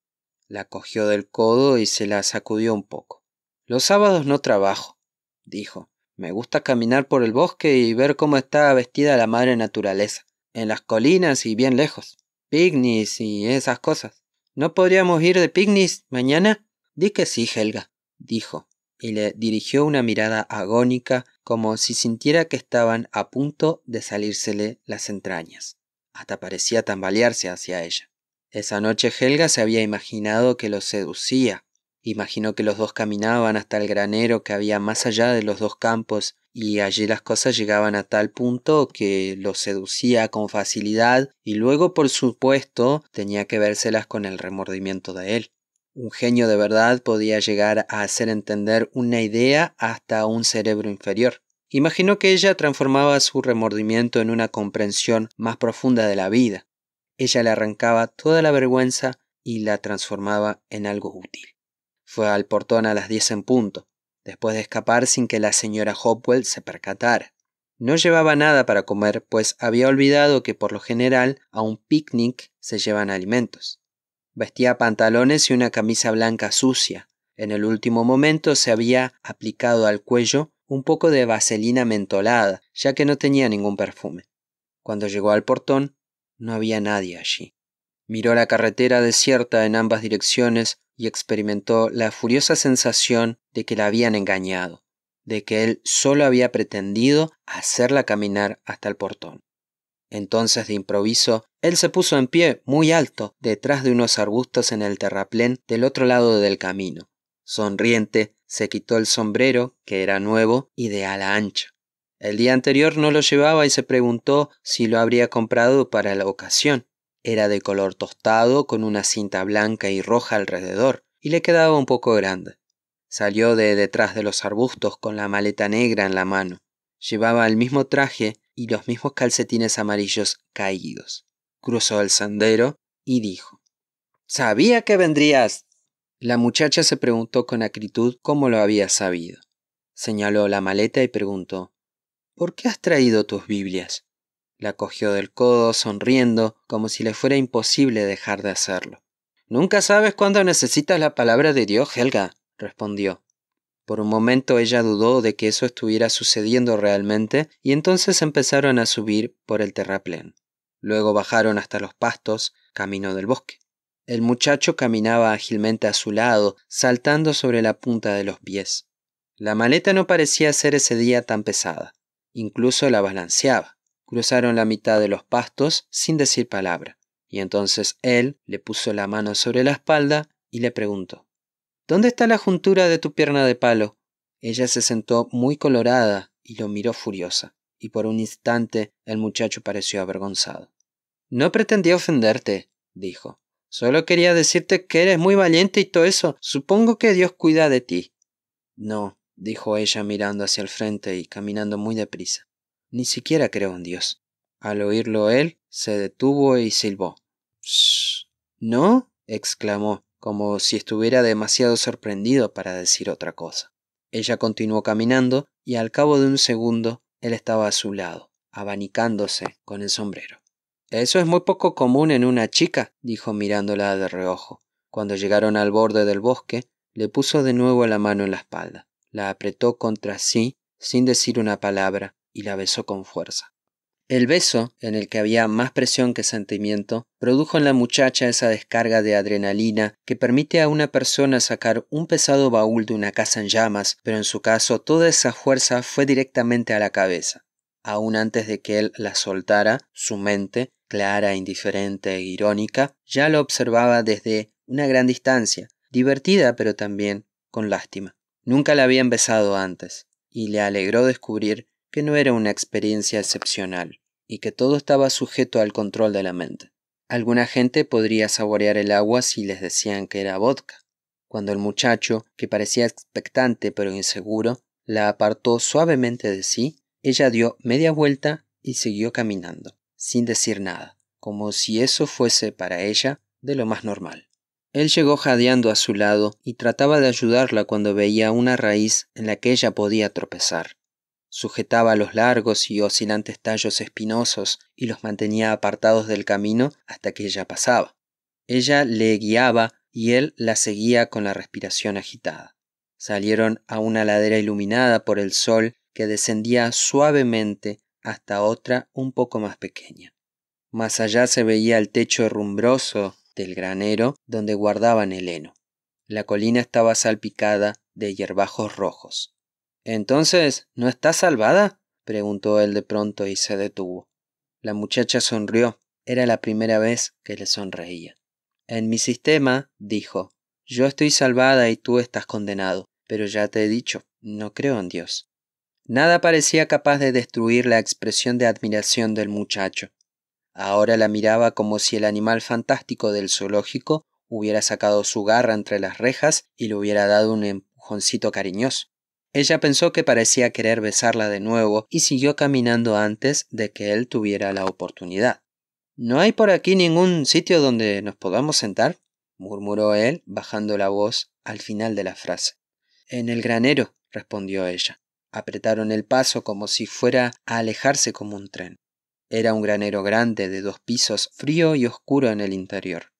La cogió del codo y se la sacudió un poco. Los sábados no trabajo, dijo. Me gusta caminar por el bosque y ver cómo está vestida la madre naturaleza, en las colinas y bien lejos. Picnics y esas cosas. ¿No podríamos ir de picnic mañana? Di que sí, Helga, dijo, y le dirigió una mirada agónica como si sintiera que estaban a punto de salírsele las entrañas. Hasta parecía tambalearse hacia ella. Esa noche Helga se había imaginado que lo seducía, imaginó que los dos caminaban hasta el granero que había más allá de los dos campos, y allí las cosas llegaban a tal punto que lo seducía con facilidad y luego, por supuesto, tenía que vérselas con el remordimiento de él. Un genio de verdad podía llegar a hacer entender una idea hasta un cerebro inferior. Imaginó que ella transformaba su remordimiento en una comprensión más profunda de la vida. Ella le arrancaba toda la vergüenza y la transformaba en algo útil. Fue al portón a las diez en punto, después de escapar sin que la señora Hopwell se percatara. No llevaba nada para comer, pues había olvidado que por lo general a un picnic se llevan alimentos. Vestía pantalones y una camisa blanca sucia. En el último momento se había aplicado al cuello un poco de vaselina mentolada, ya que no tenía ningún perfume. Cuando llegó al portón, no había nadie allí. Miró la carretera desierta en ambas direcciones y experimentó la furiosa sensación de que la habían engañado, de que él solo había pretendido hacerla caminar hasta el portón. Entonces de improviso, él se puso en pie, muy alto, detrás de unos arbustos en el terraplén del otro lado del camino. Sonriente, se quitó el sombrero, que era nuevo y de ala ancha. El día anterior no lo llevaba y se preguntó si lo habría comprado para la ocasión. Era de color tostado con una cinta blanca y roja alrededor, y le quedaba un poco grande. Salió de detrás de los arbustos con la maleta negra en la mano. Llevaba el mismo traje y los mismos calcetines amarillos caídos. Cruzó el sendero y dijo, Sabía que vendrías. La muchacha se preguntó con acritud cómo lo había sabido. Señaló la maleta y preguntó, ¿Por qué has traído tus Biblias? La cogió del codo, sonriendo, como si le fuera imposible dejar de hacerlo. Nunca sabes cuándo necesitas la palabra de Dios, Helga, respondió. Por un momento ella dudó de que eso estuviera sucediendo realmente y entonces empezaron a subir por el terraplén. Luego bajaron hasta los pastos, camino del bosque. El muchacho caminaba ágilmente a su lado, saltando sobre la punta de los pies. La maleta no parecía ser ese día tan pesada. Incluso la balanceaba. Cruzaron la mitad de los pastos sin decir palabra. Y entonces él le puso la mano sobre la espalda y le preguntó ¿Dónde está la juntura de tu pierna de palo? Ella se sentó muy colorada y lo miró furiosa, y por un instante el muchacho pareció avergonzado. No pretendía ofenderte, dijo. Solo quería decirte que eres muy valiente y todo eso. Supongo que Dios cuida de ti. No, dijo ella mirando hacia el frente y caminando muy deprisa. Ni siquiera creo en Dios. Al oírlo él, se detuvo y silbó. ¿No? exclamó, como si estuviera demasiado sorprendido para decir otra cosa. Ella continuó caminando y al cabo de un segundo él estaba a su lado, abanicándose con el sombrero. Eso es muy poco común en una chica, dijo mirándola de reojo. Cuando llegaron al borde del bosque, le puso de nuevo la mano en la espalda, la apretó contra sí sin decir una palabra y la besó con fuerza. El beso, en el que había más presión que sentimiento, produjo en la muchacha esa descarga de adrenalina que permite a una persona sacar un pesado baúl de una casa en llamas, pero en su caso toda esa fuerza fue directamente a la cabeza. Aún antes de que él la soltara, su mente, clara, indiferente e irónica, ya lo observaba desde una gran distancia, divertida pero también con lástima. Nunca la habían besado antes, y le alegró descubrir que no era una experiencia excepcional y que todo estaba sujeto al control de la mente. Alguna gente podría saborear el agua si les decían que era vodka, cuando el muchacho, que parecía expectante pero inseguro, la apartó suavemente de sí, ella dio media vuelta y siguió caminando, sin decir nada, como si eso fuese para ella de lo más normal. Él llegó jadeando a su lado y trataba de ayudarla cuando veía una raíz en la que ella podía tropezar sujetaba los largos y oscilantes tallos espinosos y los mantenía apartados del camino hasta que ella pasaba. Ella le guiaba y él la seguía con la respiración agitada. Salieron a una ladera iluminada por el sol que descendía suavemente hasta otra un poco más pequeña. Más allá se veía el techo rumbroso del granero donde guardaban el heno. La colina estaba salpicada de hierbajos rojos. Entonces, ¿no estás salvada? preguntó él de pronto y se detuvo. La muchacha sonrió. Era la primera vez que le sonreía. En mi sistema, dijo, yo estoy salvada y tú estás condenado, pero ya te he dicho, no creo en Dios. Nada parecía capaz de destruir la expresión de admiración del muchacho. Ahora la miraba como si el animal fantástico del zoológico hubiera sacado su garra entre las rejas y le hubiera dado un empujoncito cariñoso. Ella pensó que parecía querer besarla de nuevo y siguió caminando antes de que él tuviera la oportunidad. ¿No hay por aquí ningún sitio donde nos podamos sentar? murmuró él, bajando la voz al final de la frase. En el granero, respondió ella. Apretaron el paso como si fuera a alejarse como un tren. Era un granero grande de dos pisos, frío y oscuro en el interior.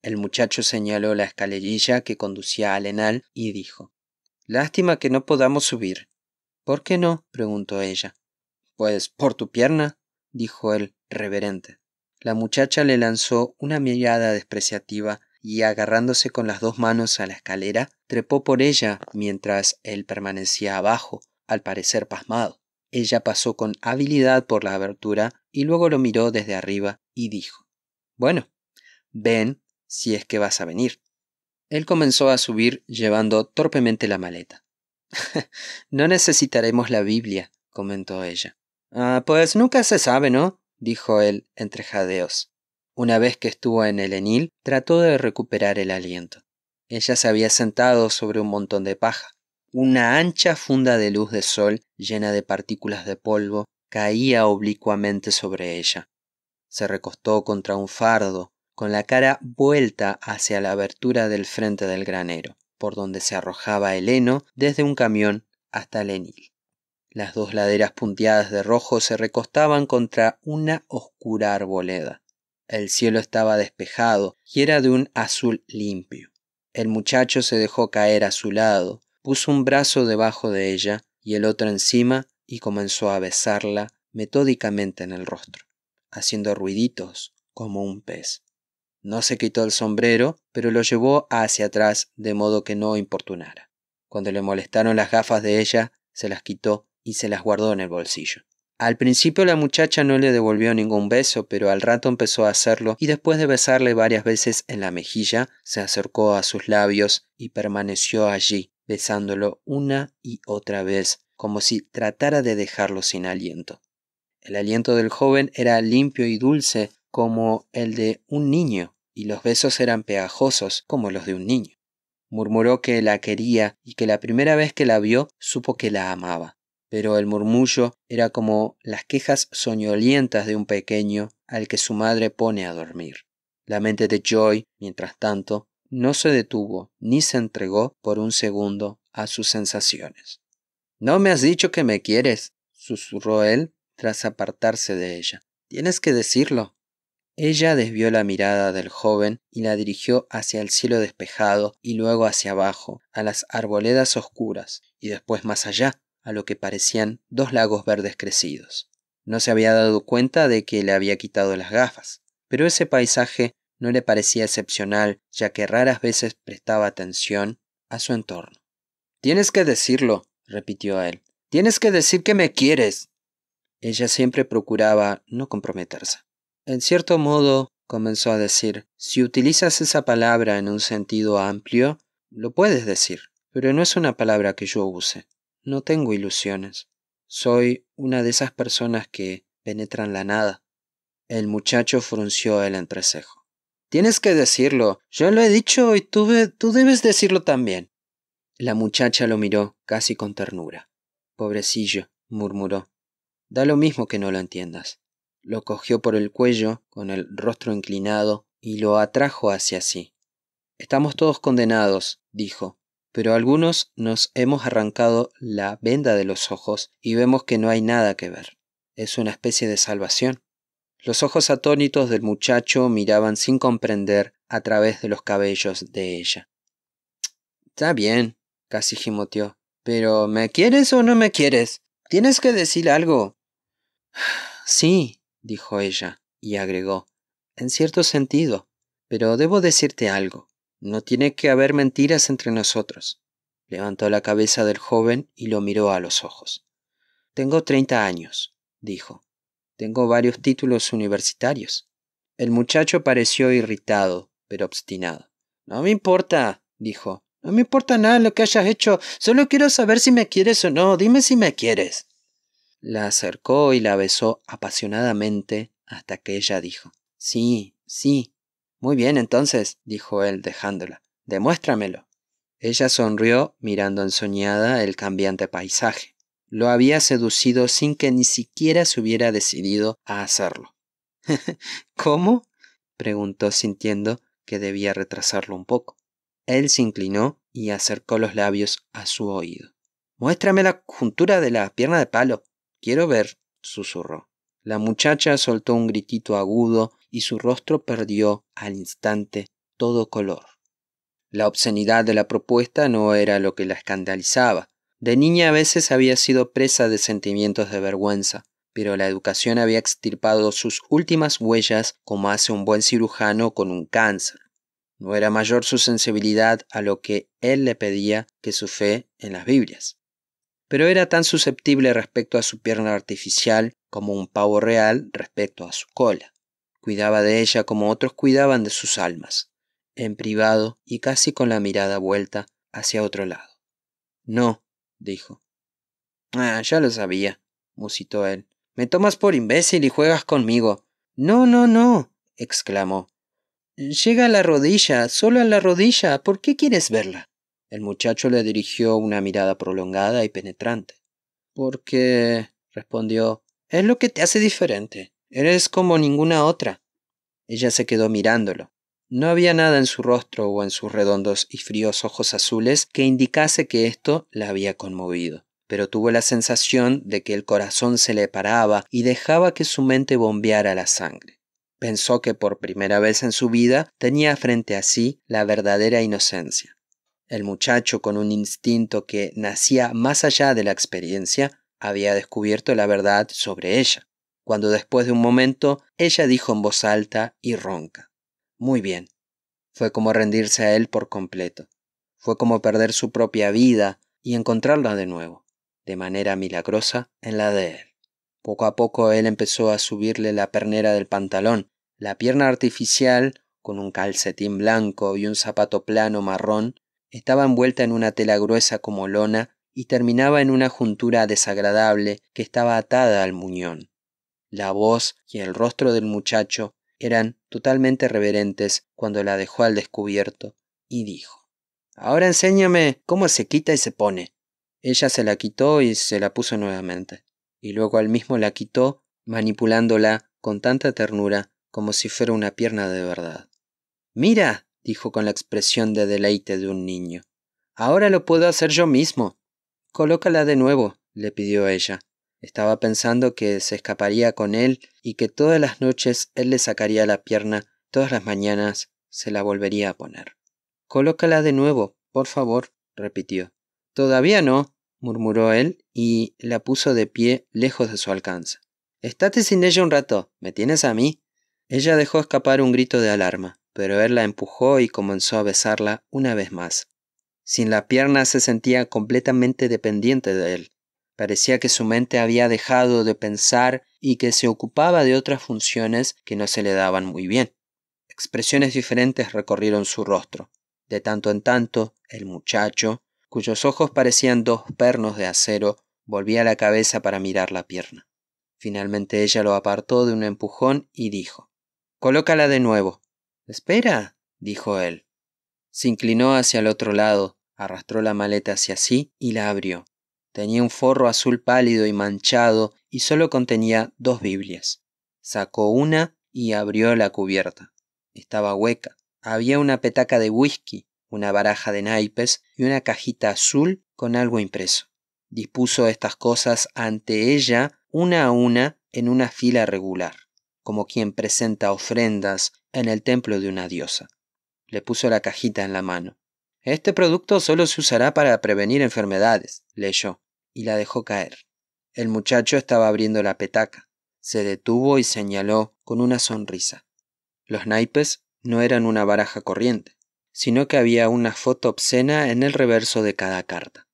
El muchacho señaló la escalerilla que conducía al enal y dijo Lástima que no podamos subir. ¿Por qué no? preguntó ella. Pues por tu pierna, dijo él, reverente. La muchacha le lanzó una mirada despreciativa y agarrándose con las dos manos a la escalera, trepó por ella mientras él permanecía abajo, al parecer pasmado. Ella pasó con habilidad por la abertura y luego lo miró desde arriba y dijo Bueno, ven si es que vas a venir. Él comenzó a subir llevando torpemente la maleta. <laughs> no necesitaremos la Biblia, comentó ella. Ah, pues nunca se sabe, ¿no? dijo él entre jadeos. Una vez que estuvo en el enil, trató de recuperar el aliento. Ella se había sentado sobre un montón de paja. Una ancha funda de luz de sol, llena de partículas de polvo, caía oblicuamente sobre ella. Se recostó contra un fardo, con la cara vuelta hacia la abertura del frente del granero, por donde se arrojaba el heno desde un camión hasta el enil. Las dos laderas punteadas de rojo se recostaban contra una oscura arboleda. El cielo estaba despejado y era de un azul limpio. El muchacho se dejó caer a su lado, puso un brazo debajo de ella y el otro encima y comenzó a besarla metódicamente en el rostro, haciendo ruiditos como un pez. No se quitó el sombrero, pero lo llevó hacia atrás de modo que no importunara. Cuando le molestaron las gafas de ella, se las quitó y se las guardó en el bolsillo. Al principio la muchacha no le devolvió ningún beso, pero al rato empezó a hacerlo y después de besarle varias veces en la mejilla, se acercó a sus labios y permaneció allí, besándolo una y otra vez, como si tratara de dejarlo sin aliento. El aliento del joven era limpio y dulce como el de un niño, y los besos eran pegajosos como los de un niño. Murmuró que la quería y que la primera vez que la vio supo que la amaba, pero el murmullo era como las quejas soñolientas de un pequeño al que su madre pone a dormir. La mente de Joy, mientras tanto, no se detuvo ni se entregó por un segundo a sus sensaciones. No me has dicho que me quieres, susurró él tras apartarse de ella. Tienes que decirlo. Ella desvió la mirada del joven y la dirigió hacia el cielo despejado y luego hacia abajo, a las arboledas oscuras, y después más allá, a lo que parecían dos lagos verdes crecidos. No se había dado cuenta de que le había quitado las gafas, pero ese paisaje no le parecía excepcional, ya que raras veces prestaba atención a su entorno. Tienes que decirlo, repitió a él. Tienes que decir que me quieres. Ella siempre procuraba no comprometerse. En cierto modo, comenzó a decir, si utilizas esa palabra en un sentido amplio, lo puedes decir, pero no es una palabra que yo use. No tengo ilusiones. Soy una de esas personas que penetran la nada. El muchacho frunció el entrecejo. Tienes que decirlo. Yo lo he dicho y tú, tú debes decirlo también. La muchacha lo miró casi con ternura. Pobrecillo, murmuró. Da lo mismo que no lo entiendas lo cogió por el cuello, con el rostro inclinado, y lo atrajo hacia sí. Estamos todos condenados, dijo, pero algunos nos hemos arrancado la venda de los ojos y vemos que no hay nada que ver. Es una especie de salvación. Los ojos atónitos del muchacho miraban sin comprender a través de los cabellos de ella. Está bien, casi gimoteó. Pero ¿me quieres o no me quieres? Tienes que decir algo. Sí, dijo ella y agregó en cierto sentido pero debo decirte algo no tiene que haber mentiras entre nosotros levantó la cabeza del joven y lo miró a los ojos tengo treinta años dijo tengo varios títulos universitarios el muchacho pareció irritado pero obstinado no me importa dijo no me importa nada lo que hayas hecho solo quiero saber si me quieres o no dime si me quieres la acercó y la besó apasionadamente hasta que ella dijo Sí, sí. Muy bien, entonces, dijo él, dejándola. Demuéstramelo. Ella sonrió, mirando ensoñada el cambiante paisaje. Lo había seducido sin que ni siquiera se hubiera decidido a hacerlo. <laughs> ¿Cómo? preguntó sintiendo que debía retrasarlo un poco. Él se inclinó y acercó los labios a su oído. Muéstrame la juntura de la pierna de palo, quiero ver susurró la muchacha soltó un gritito agudo y su rostro perdió al instante todo color la obscenidad de la propuesta no era lo que la escandalizaba de niña a veces había sido presa de sentimientos de vergüenza pero la educación había extirpado sus últimas huellas como hace un buen cirujano con un cáncer no era mayor su sensibilidad a lo que él le pedía que su fe en las Biblias pero era tan susceptible respecto a su pierna artificial como un pavo real respecto a su cola. Cuidaba de ella como otros cuidaban de sus almas, en privado y casi con la mirada vuelta hacia otro lado. No, dijo. Ah, ya lo sabía, musitó él. Me tomas por imbécil y juegas conmigo. No, no, no, exclamó. Llega a la rodilla, solo a la rodilla. ¿Por qué quieres verla? El muchacho le dirigió una mirada prolongada y penetrante. Porque, respondió, es lo que te hace diferente. Eres como ninguna otra. Ella se quedó mirándolo. No había nada en su rostro o en sus redondos y fríos ojos azules que indicase que esto la había conmovido, pero tuvo la sensación de que el corazón se le paraba y dejaba que su mente bombeara la sangre. Pensó que por primera vez en su vida tenía frente a sí la verdadera inocencia. El muchacho, con un instinto que nacía más allá de la experiencia, había descubierto la verdad sobre ella, cuando después de un momento ella dijo en voz alta y ronca, Muy bien. Fue como rendirse a él por completo. Fue como perder su propia vida y encontrarla de nuevo, de manera milagrosa, en la de él. Poco a poco él empezó a subirle la pernera del pantalón, la pierna artificial, con un calcetín blanco y un zapato plano marrón, estaba envuelta en una tela gruesa como lona y terminaba en una juntura desagradable que estaba atada al muñón. La voz y el rostro del muchacho eran totalmente reverentes cuando la dejó al descubierto y dijo Ahora enséñame cómo se quita y se pone. Ella se la quitó y se la puso nuevamente, y luego al mismo la quitó, manipulándola con tanta ternura como si fuera una pierna de verdad. Mira, dijo con la expresión de deleite de un niño. Ahora lo puedo hacer yo mismo. Colócala de nuevo, le pidió ella. Estaba pensando que se escaparía con él y que todas las noches él le sacaría la pierna, todas las mañanas se la volvería a poner. Colócala de nuevo, por favor, repitió. Todavía no, murmuró él y la puso de pie lejos de su alcance. Estate sin ella un rato, ¿me tienes a mí? Ella dejó escapar un grito de alarma pero él la empujó y comenzó a besarla una vez más. Sin la pierna se sentía completamente dependiente de él. Parecía que su mente había dejado de pensar y que se ocupaba de otras funciones que no se le daban muy bien. Expresiones diferentes recorrieron su rostro. De tanto en tanto, el muchacho, cuyos ojos parecían dos pernos de acero, volvía la cabeza para mirar la pierna. Finalmente ella lo apartó de un empujón y dijo Colócala de nuevo. Espera, dijo él. Se inclinó hacia el otro lado, arrastró la maleta hacia sí y la abrió. Tenía un forro azul pálido y manchado y solo contenía dos Biblias. Sacó una y abrió la cubierta. Estaba hueca. Había una petaca de whisky, una baraja de naipes y una cajita azul con algo impreso. Dispuso estas cosas ante ella una a una en una fila regular, como quien presenta ofrendas en el templo de una diosa. Le puso la cajita en la mano. Este producto solo se usará para prevenir enfermedades, leyó, y la dejó caer. El muchacho estaba abriendo la petaca. Se detuvo y señaló con una sonrisa. Los naipes no eran una baraja corriente, sino que había una foto obscena en el reverso de cada carta.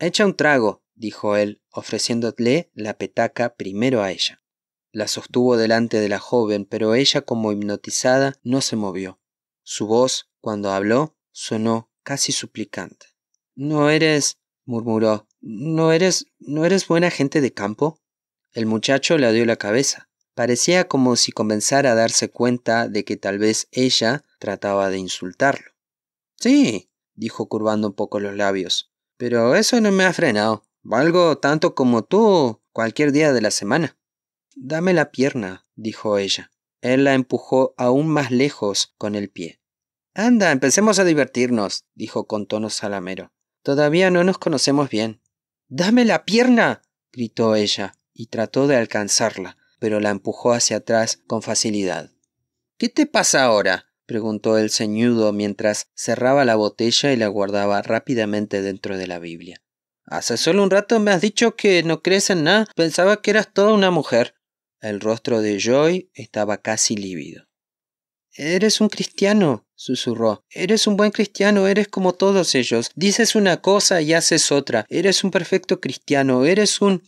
Echa un trago, dijo él, ofreciéndole la petaca primero a ella. La sostuvo delante de la joven, pero ella como hipnotizada no se movió. Su voz, cuando habló, sonó casi suplicante. No eres, murmuró, no eres, no eres buena gente de campo. El muchacho le dio la cabeza. Parecía como si comenzara a darse cuenta de que tal vez ella trataba de insultarlo. Sí, dijo curvando un poco los labios, pero eso no me ha frenado. Valgo tanto como tú cualquier día de la semana dame la pierna dijo ella él la empujó aún más lejos con el pie anda empecemos a divertirnos dijo con tono salamero todavía no nos conocemos bien dame la pierna gritó ella y trató de alcanzarla pero la empujó hacia atrás con facilidad qué te pasa ahora preguntó el ceñudo mientras cerraba la botella y la guardaba rápidamente dentro de la Biblia. Hace solo un rato me has dicho que no crees en nada. Pensaba que eras toda una mujer. El rostro de Joy estaba casi lívido. Eres un cristiano, susurró. Eres un buen cristiano, eres como todos ellos. Dices una cosa y haces otra. Eres un perfecto cristiano, eres un...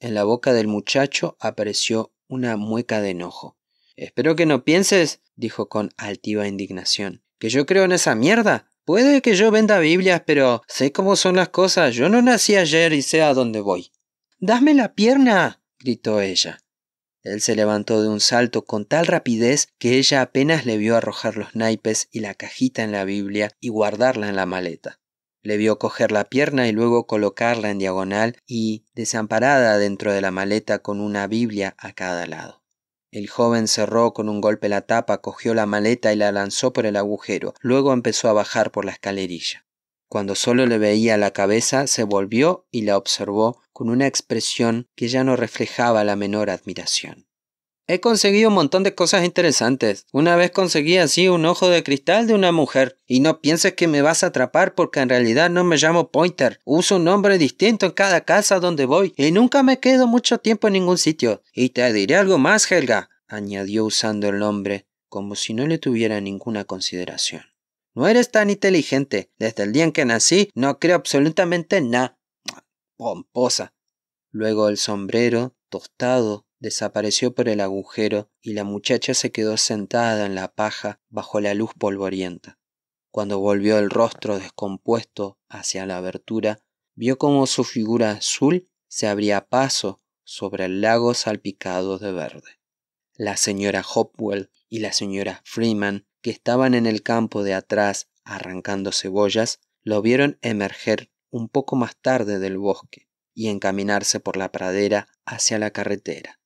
En la boca del muchacho apareció una mueca de enojo. Espero que no pienses, dijo con altiva indignación, que yo creo en esa mierda. Puede que yo venda Biblias, pero sé cómo son las cosas. Yo no nací ayer y sé a dónde voy. Dame la pierna, gritó ella. Él se levantó de un salto con tal rapidez que ella apenas le vio arrojar los naipes y la cajita en la Biblia y guardarla en la maleta. Le vio coger la pierna y luego colocarla en diagonal y, desamparada dentro de la maleta con una Biblia a cada lado. El joven cerró con un golpe la tapa, cogió la maleta y la lanzó por el agujero, luego empezó a bajar por la escalerilla. Cuando solo le veía la cabeza, se volvió y la observó con una expresión que ya no reflejaba la menor admiración. He conseguido un montón de cosas interesantes. Una vez conseguí así un ojo de cristal de una mujer. Y no pienses que me vas a atrapar porque en realidad no me llamo Pointer. Uso un nombre distinto en cada casa donde voy y nunca me quedo mucho tiempo en ningún sitio. Y te diré algo más, Helga, añadió usando el nombre, como si no le tuviera ninguna consideración. No eres tan inteligente. Desde el día en que nací no creo absolutamente nada. Pomposa. Luego el sombrero, tostado, desapareció por el agujero y la muchacha se quedó sentada en la paja bajo la luz polvorienta. Cuando volvió el rostro descompuesto hacia la abertura, vio cómo su figura azul se abría paso sobre el lago salpicado de verde. La señora Hopwell y la señora Freeman que estaban en el campo de atrás arrancando cebollas, lo vieron emerger un poco más tarde del bosque y encaminarse por la pradera hacia la carretera.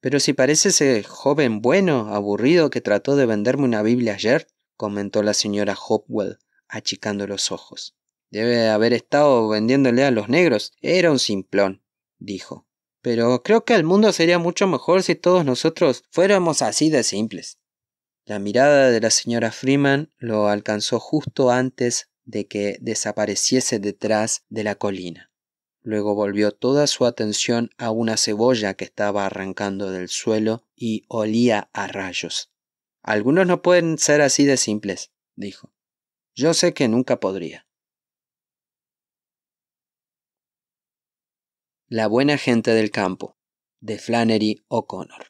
Pero si parece ese joven bueno, aburrido, que trató de venderme una Biblia ayer, comentó la señora Hopwell, achicando los ojos. Debe haber estado vendiéndole a los negros. Era un simplón, dijo. Pero creo que el mundo sería mucho mejor si todos nosotros fuéramos así de simples. La mirada de la señora Freeman lo alcanzó justo antes de que desapareciese detrás de la colina. Luego volvió toda su atención a una cebolla que estaba arrancando del suelo y olía a rayos. Algunos no pueden ser así de simples, dijo. Yo sé que nunca podría. La buena gente del campo, de Flannery O'Connor.